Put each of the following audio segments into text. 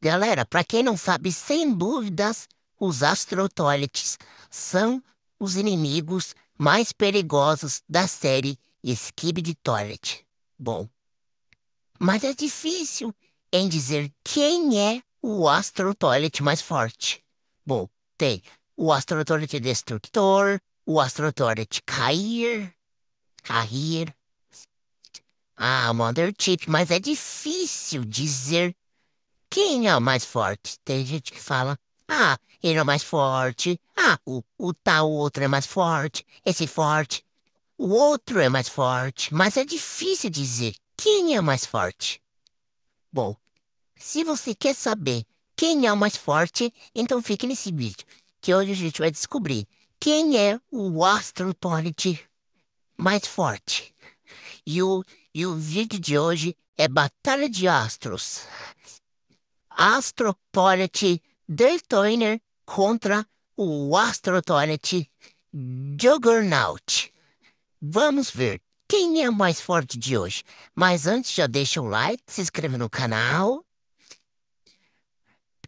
Galera, para quem não sabe, sem dúvidas, os Astrotoilets são os inimigos mais perigosos da série Skib de Toilet. Bom, mas é difícil em dizer quem é o astrotoilet mais forte. Bom, tem o astrotoilet destrutor o astrotoilet Cair, Cair, a ah, Mother Chip, mas é difícil dizer quem é o mais forte? Tem gente que fala, ah, ele é o mais forte, ah, o, o tal outro é mais forte, esse forte, o outro é mais forte, mas é difícil dizer quem é o mais forte. Bom, se você quer saber quem é o mais forte, então fique nesse vídeo, que hoje a gente vai descobrir quem é o astroponente mais forte. E o, e o vídeo de hoje é Batalha de Astros. Astropolity Deltoiner contra o Astropolity Juggernaut. Vamos ver quem é mais forte de hoje. Mas antes, já deixa o like, se inscreve no canal.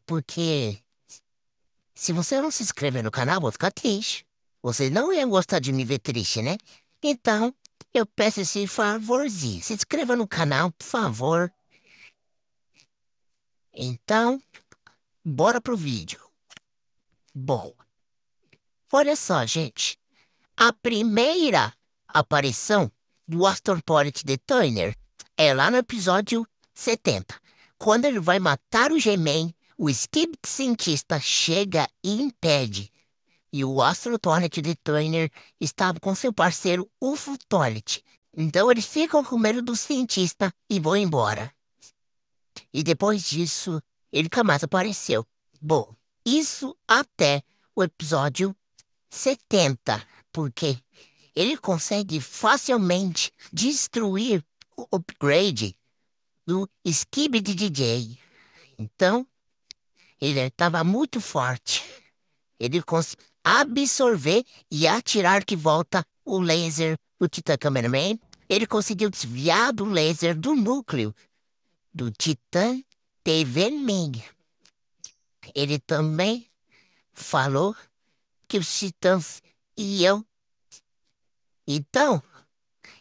Porque se você não se inscrever no canal, vou ficar triste. Você não ia gostar de me ver triste, né? Então, eu peço esse favorzinho. Se inscreva no canal, por favor. Então, bora pro vídeo. Bom, olha só, gente. A primeira aparição do Aston de Turner é lá no episódio 70, quando ele vai matar o G-Man, o Skip cientista chega e impede. E o Astro de Turner estava com seu parceiro UFO Então eles ficam com medo do cientista e vão embora. E depois disso, ele nunca mais apareceu. Bom, isso até o episódio 70, porque ele consegue facilmente destruir o upgrade do Skib de DJ. Então, ele estava muito forte. Ele conseguiu absorver e atirar de volta o laser do Titan Cameraman. Ele conseguiu desviar do laser do núcleo do Titã TV Ming. Ele também falou que os titãs iam. Então,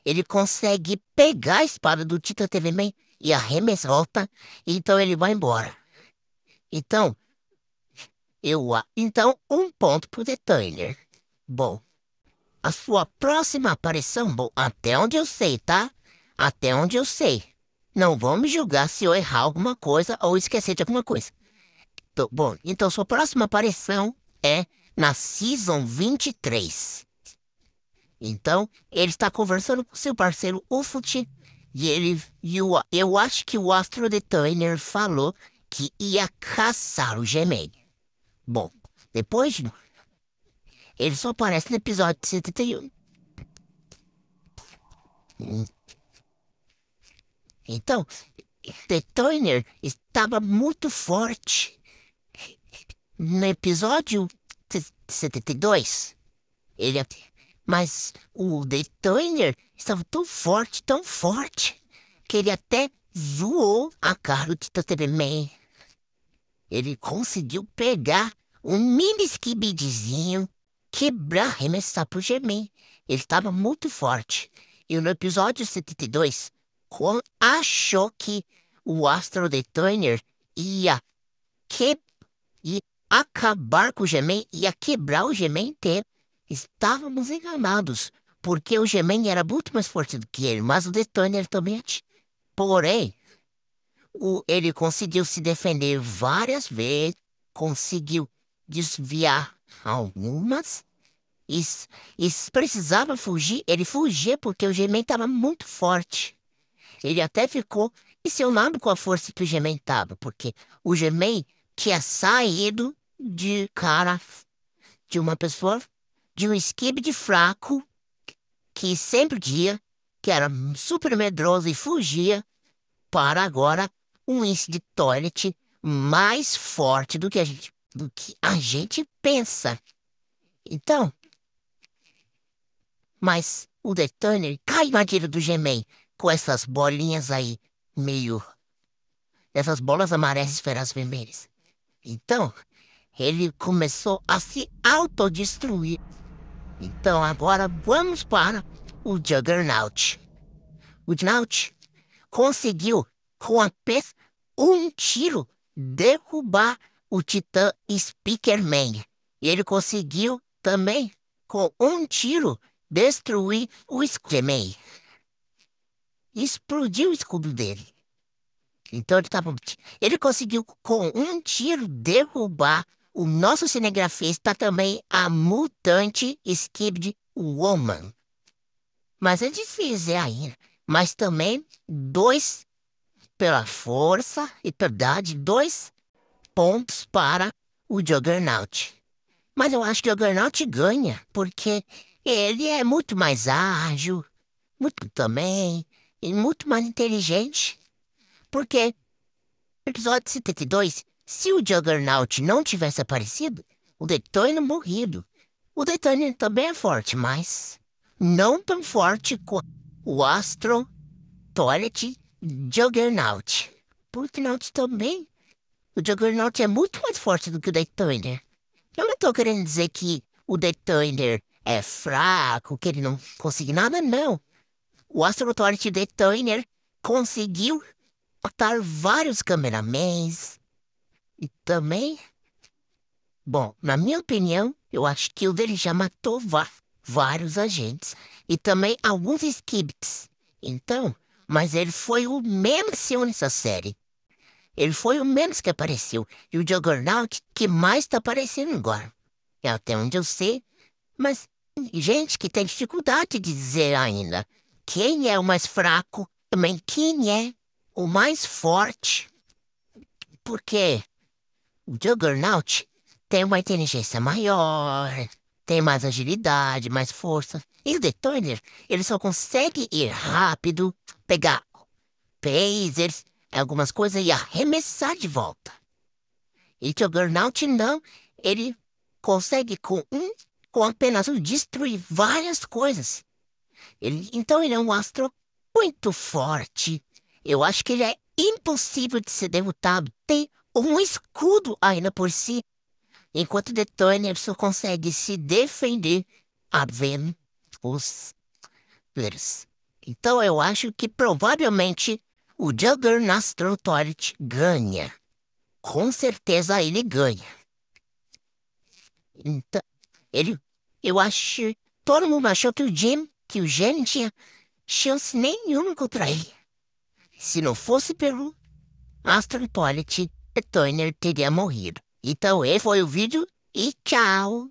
ele consegue pegar a espada do Titã TV Man e arremessar volta, então ele vai embora. Então, eu então um ponto pro Detainer. Bom, a sua próxima aparição, bom, até onde eu sei, tá? Até onde eu sei. Não vão me julgar se eu errar alguma coisa ou esquecer de alguma coisa. Tô, bom, então sua próxima aparição é na Season 23. Então, ele está conversando com seu parceiro Ufut e ele e o, eu acho que o Astro de Turner falou que ia caçar o Gemini. Bom, depois ele só aparece no episódio 71. Então, Detoiner estava muito forte. No episódio 72, ele. É, mas o Detoiner estava tão forte, tão forte, que ele até zoou a cara do Titã Ele conseguiu pegar um mini skibidizinho, quebrar, arremessar pro Gemin. Ele estava muito forte. E no episódio 72, qual achou que o astro de Turner ia, que, ia acabar com o Gemen, ia quebrar o Gemen inteiro. Estávamos enganados, porque o Gemen era muito mais forte do que ele, mas o de Turner também é Porém, o, ele conseguiu se defender várias vezes, conseguiu desviar algumas. E, e precisava fugir, ele fugia porque o Gemen estava muito forte. Ele até ficou e seu nome com a força que gementava, porque o gemei tinha saído de cara de uma pessoa, de um esquibe de fraco, que sempre dia que era super medroso e fugia, para agora um índice de toilet mais forte do que a gente, do que a gente pensa. Então, mas o Detonator cai na tira do Gemen com essas bolinhas aí, meio. Essas bolas amarelas esferas vermelhas. Então, ele começou a se autodestruir. Então, agora vamos para o Juggernaut. O Juggernaut conseguiu, com apenas um tiro, derrubar o Titã Speakerman. E ele conseguiu também, com um tiro, destruir o Skleman explodiu o escudo dele. Então ele ele conseguiu com um tiro derrubar o nosso cinegrafista tá também a mutante Skibd Woman. Mas é difícil ainda. Mas também dois pela força e verdade, dois pontos para o Juggernaut. Mas eu acho que o Juggernaut ganha, porque ele é muito mais ágil, muito também, e muito mais inteligente. Porque, no episódio 72, se o Juggernaut não tivesse aparecido, o Detonator morrido. O Detonator também é forte, mas não tão forte quanto o Astro Toilet Juggernaut. Porque Naut também. O Juggernaut é muito mais forte do que o Detonator. Eu não estou querendo dizer que o Detonator é fraco, que ele não consegue nada, não o Astrotorch Turner conseguiu matar vários cameramans e também... Bom, na minha opinião, eu acho que o dele já matou vários agentes e também alguns skibits. Então, mas ele foi o menos nessa série. Ele foi o menos que apareceu e o Juggernaut que mais está aparecendo agora. É até onde eu sei, mas gente que tem dificuldade de dizer ainda. Quem é o mais fraco? Também quem é o mais forte? Porque o Juggernaut tem uma inteligência maior, tem mais agilidade, mais força. E o Detonator, ele só consegue ir rápido, pegar phasers, algumas coisas e arremessar de volta. E o Juggernaut não, ele consegue com um, com apenas um, destruir várias coisas. Ele, então ele é um astro muito forte. Eu acho que ele é impossível de ser derrotado. Tem um escudo ainda por si. Enquanto Detonator consegue se defender, havendo os players. Então eu acho que provavelmente o Juggernaut Authority ganha. Com certeza ele ganha. Então, ele, eu acho, todo mundo achou que o Jim que o Gênio tinha chance nenhuma contra ele. Se não fosse pelo Astro Hippolyte, Turner teria morrido. Então, esse foi o vídeo e tchau!